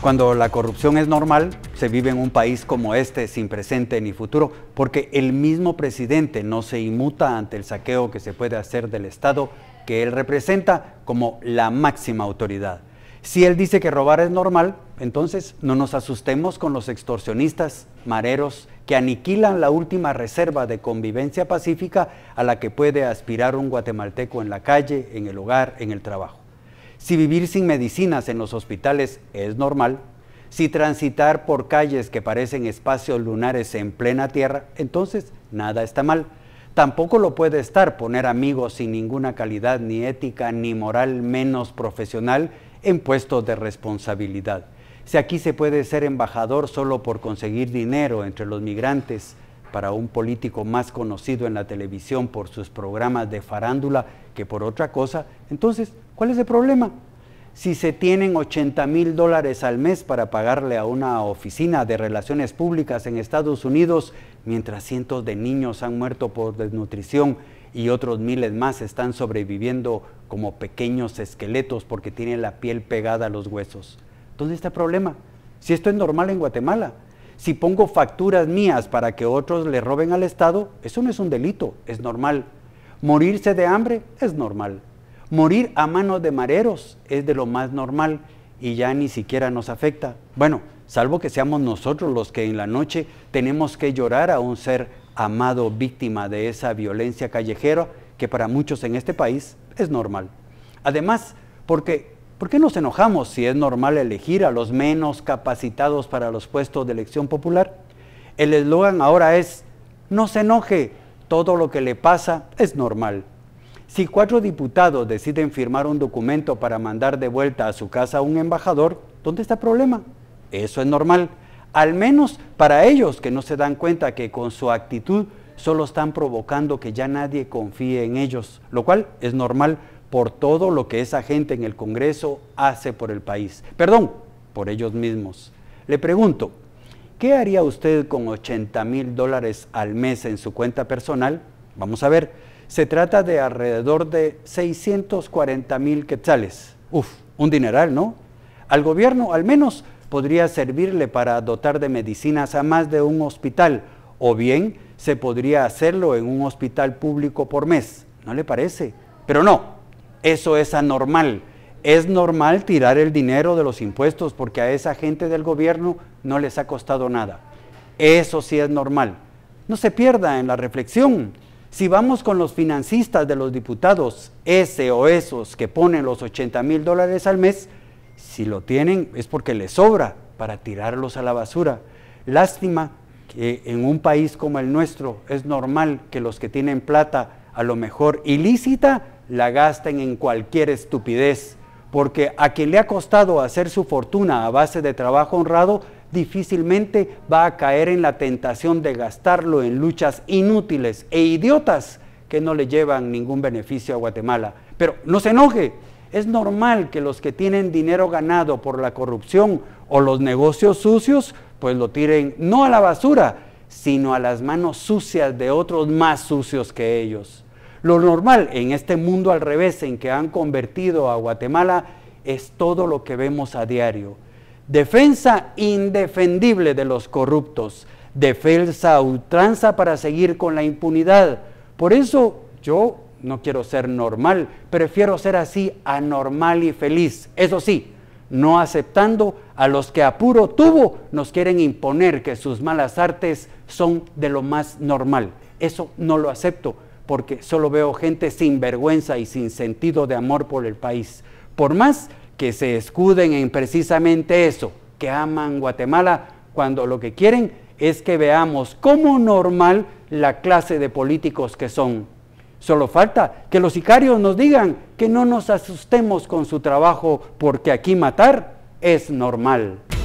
Cuando la corrupción es normal, se vive en un país como este sin presente ni futuro, porque el mismo presidente no se inmuta ante el saqueo que se puede hacer del Estado que él representa como la máxima autoridad. Si él dice que robar es normal, entonces no nos asustemos con los extorsionistas, mareros, que aniquilan la última reserva de convivencia pacífica a la que puede aspirar un guatemalteco en la calle, en el hogar, en el trabajo si vivir sin medicinas en los hospitales es normal, si transitar por calles que parecen espacios lunares en plena tierra, entonces nada está mal. Tampoco lo puede estar poner amigos sin ninguna calidad ni ética ni moral menos profesional en puestos de responsabilidad. Si aquí se puede ser embajador solo por conseguir dinero entre los migrantes, para un político más conocido en la televisión por sus programas de farándula que por otra cosa, entonces, ¿cuál es el problema? Si se tienen 80 mil dólares al mes para pagarle a una oficina de relaciones públicas en Estados Unidos, mientras cientos de niños han muerto por desnutrición y otros miles más están sobreviviendo como pequeños esqueletos porque tienen la piel pegada a los huesos. ¿Dónde ¿este está el problema? Si esto es normal en Guatemala, si pongo facturas mías para que otros le roben al Estado, eso no es un delito, es normal. Morirse de hambre es normal. Morir a manos de mareros es de lo más normal y ya ni siquiera nos afecta. Bueno, salvo que seamos nosotros los que en la noche tenemos que llorar a un ser amado víctima de esa violencia callejera que para muchos en este país es normal. Además, porque ¿Por qué nos enojamos si es normal elegir a los menos capacitados para los puestos de elección popular? El eslogan ahora es, no se enoje, todo lo que le pasa es normal. Si cuatro diputados deciden firmar un documento para mandar de vuelta a su casa a un embajador, ¿dónde está el problema? Eso es normal, al menos para ellos que no se dan cuenta que con su actitud solo están provocando que ya nadie confíe en ellos, lo cual es normal por todo lo que esa gente en el Congreso hace por el país. Perdón, por ellos mismos. Le pregunto, ¿qué haría usted con 80 mil dólares al mes en su cuenta personal? Vamos a ver, se trata de alrededor de 640 mil quetzales. Uf, un dineral, ¿no? Al gobierno al menos podría servirle para dotar de medicinas a más de un hospital, o bien se podría hacerlo en un hospital público por mes. ¿No le parece? Pero no, eso es anormal. Es normal tirar el dinero de los impuestos porque a esa gente del gobierno no les ha costado nada. Eso sí es normal. No se pierda en la reflexión. Si vamos con los financistas de los diputados, ese o esos que ponen los 80 mil dólares al mes, si lo tienen es porque les sobra para tirarlos a la basura. Lástima que en un país como el nuestro es normal que los que tienen plata, a lo mejor ilícita, la gasten en cualquier estupidez, porque a quien le ha costado hacer su fortuna a base de trabajo honrado, difícilmente va a caer en la tentación de gastarlo en luchas inútiles e idiotas que no le llevan ningún beneficio a Guatemala. Pero no se enoje, es normal que los que tienen dinero ganado por la corrupción o los negocios sucios, pues lo tiren no a la basura, sino a las manos sucias de otros más sucios que ellos. Lo normal en este mundo al revés en que han convertido a Guatemala es todo lo que vemos a diario. Defensa indefendible de los corruptos, defensa a ultranza para seguir con la impunidad. Por eso yo no quiero ser normal, prefiero ser así anormal y feliz. Eso sí, no aceptando a los que a puro tubo nos quieren imponer que sus malas artes son de lo más normal. Eso no lo acepto porque solo veo gente sin vergüenza y sin sentido de amor por el país. Por más que se escuden en precisamente eso, que aman Guatemala, cuando lo que quieren es que veamos como normal la clase de políticos que son. Solo falta que los sicarios nos digan que no nos asustemos con su trabajo porque aquí matar es normal.